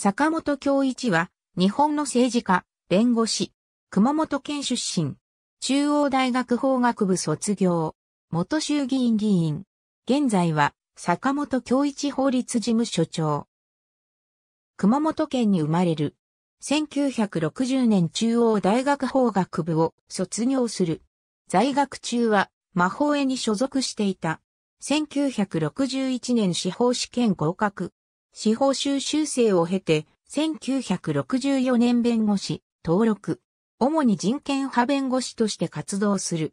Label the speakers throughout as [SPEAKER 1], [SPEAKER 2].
[SPEAKER 1] 坂本京一は、日本の政治家、弁護士、熊本県出身、中央大学法学部卒業、元衆議院議員、現在は、坂本京一法律事務所長。熊本県に生まれる。1960年中央大学法学部を卒業する。在学中は、魔法絵に所属していた。1961年司法試験合格。司法修習生を経て、1964年弁護士、登録。主に人権派弁護士として活動する。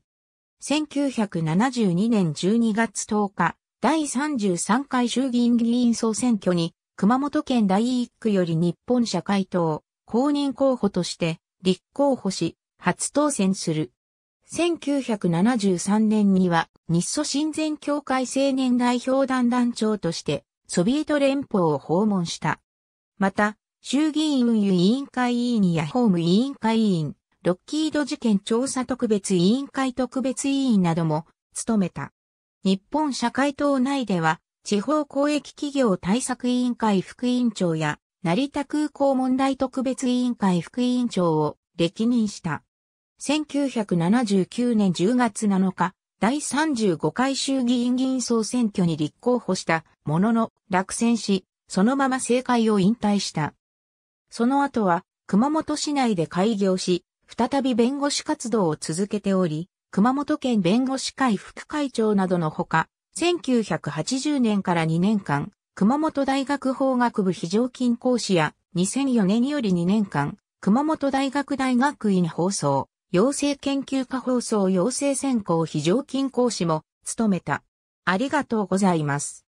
[SPEAKER 1] 1972年12月10日、第33回衆議院議員総選挙に、熊本県第1区より日本社会党、公認候補として、立候補し、初当選する。1973年には、日ソ親善協会青年代表団団長として、ソビエト連邦を訪問した。また、衆議院運輸委員会委員や法務委員会委員、ロッキード事件調査特別委員会特別委員なども務めた。日本社会党内では、地方公益企業対策委員会副委員長や、成田空港問題特別委員会副委員長を歴任した。1979年10月7日、第35回衆議院議員総選挙に立候補したものの落選し、そのまま政界を引退した。その後は熊本市内で開業し、再び弁護士活動を続けており、熊本県弁護士会副会長などのほか、1980年から2年間、熊本大学法学部非常勤講師や、2004年より2年間、熊本大学大学院放送、養成研究家放送養成専攻非常勤講師も務めた。ありがとうございます。